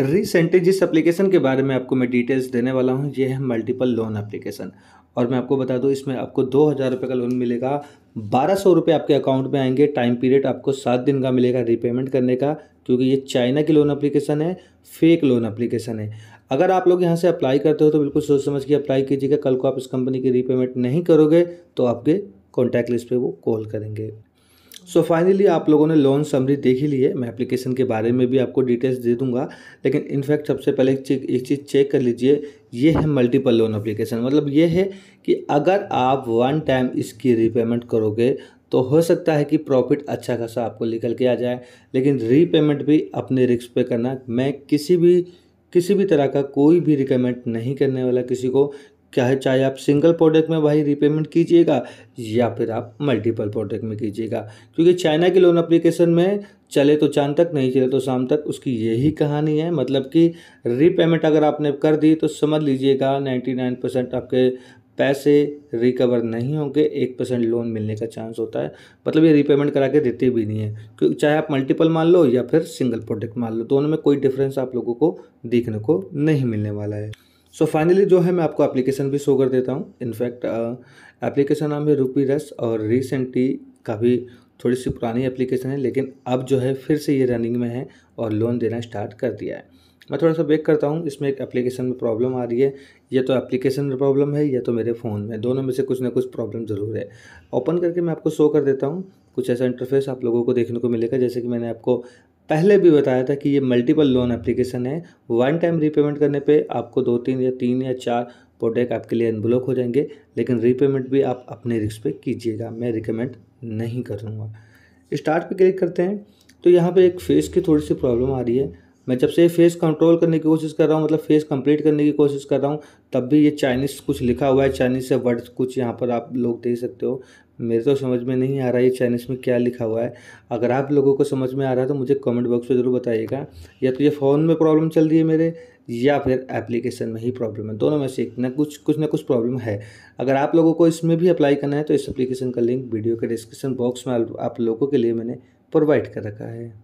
recently जिस application के बारे में आपको मैं डिटेल्स देने वाला हूँ ये है मल्टीपल लोन एप्लीकेशन और मैं आपको बता दूँ इसमें आपको दो हज़ार रुपये का लोन मिलेगा बारह सौ रुपये आपके अकाउंट में आएंगे टाइम पीरियड आपको सात दिन का मिलेगा रिपेमेंट करने का क्योंकि ये चाइना की लोन एप्लीकेशन है फेक लोन एप्लीकेशन है अगर आप लोग यहाँ से अप्लाई करते हो तो बिल्कुल सोच समझ के अप्लाई कीजिएगा कल को आप इस कंपनी की रीपेमेंट नहीं करोगे तो आपके कॉन्टैक्ट लिस्ट पर वो कॉल करेंगे सो so फाइनली आप लोगों ने लोन समरी देख ही ली है मैं एप्लीकेशन के बारे में भी आपको डिटेल्स दे दूंगा लेकिन इनफैक्ट सबसे पहले एक चीज़ चेक कर लीजिए ये है मल्टीपल लोन एप्लीकेशन मतलब ये है कि अगर आप वन टाइम इसकी रीपेमेंट करोगे तो हो सकता है कि प्रॉफिट अच्छा खासा आपको निकल के आ जाए लेकिन रीपेमेंट भी अपने रिस्क पे करना मैं किसी भी किसी भी तरह का कोई भी रिकमेंड नहीं करने वाला किसी को क्या है चाहे आप सिंगल प्रोडक्ट में भाई रीपेमेंट कीजिएगा या फिर आप मल्टीपल प्रोडक्ट में कीजिएगा क्योंकि चाइना के लोन अप्लीकेशन में चले तो चांद तक नहीं चले तो शाम तक उसकी यही कहानी है मतलब कि रीपेमेंट अगर आपने कर दी तो समझ लीजिएगा नाइन्टी नाइन परसेंट आपके पैसे रिकवर नहीं होंगे एक परसेंट लोन मिलने का चांस होता है मतलब ये रीपेमेंट करा के देते भी नहीं है क्योंकि चाहे आप मल्टीपल मान लो या फिर सिंगल प्रोडक्ट मान लो दोनों में कोई डिफरेंस आप लोगों को देखने को नहीं मिलने वाला है सो फाइनली जो है मैं आपको एप्लीकेशन भी शो कर देता हूँ इनफैक्ट एप्लीकेशन uh, नाम है रूपी रस और रिसेंटली काफ़ी थोड़ी सी पुरानी एप्लीकेशन है लेकिन अब जो है फिर से ये रनिंग में है और लोन देना स्टार्ट कर दिया है मैं थोड़ा सा वेट करता हूँ इसमें एक एप्लीकेशन में प्रॉब्लम आ रही है या तो एप्लीकेशन में प्रॉब्लम है या तो मेरे फ़ोन में दोनों में से कुछ ना कुछ प्रॉब्लम ज़रूर है ओपन करके मैं आपको शो कर देता हूँ कुछ ऐसा इंटरफेस आप लोगों को देखने को मिलेगा जैसे कि मैंने आपको पहले भी बताया था कि ये मल्टीपल लोन एप्लीकेशन है वन टाइम रीपेमेंट करने पे आपको दो तीन या तीन या चार प्रोडक्ट आपके लिए अनब्लॉक हो जाएंगे लेकिन रीपेमेंट भी आप अपने रिस्क पे कीजिएगा मैं रिकमेंड नहीं करूँगा स्टार्ट पे क्लिक करते हैं तो यहाँ पे एक फेस की थोड़ी सी प्रॉब्लम आ रही है मैं जब से फेस कंट्रोल करने की कोशिश कर रहा हूँ मतलब फेस कंप्लीट करने की कोशिश कर रहा हूँ तब भी ये चाइनीज़ कुछ लिखा हुआ है चाइनीज़ से वर्ड्स कुछ यहाँ पर आप लोग देख सकते हो मेरे तो समझ में नहीं आ रहा है चाइनीज़ में क्या लिखा हुआ है अगर आप लोगों को समझ में आ रहा है तो मुझे कमेंट बॉक्स में ज़रूर बताइएगा या तो ये फ़ोन में प्रॉब्लम चल रही है मेरे या फिर एप्लीकेशन में ही प्रॉब्लम है दोनों में से एक ना कुछ कुछ ना कुछ प्रॉब्लम है अगर आप लोगों को इसमें भी अप्लाई करना है तो इस एप्लीकेशन का लिंक वीडियो के डिस्क्रिप्शन बॉक्स में आप लोगों के लिए मैंने प्रोवाइड कर रखा है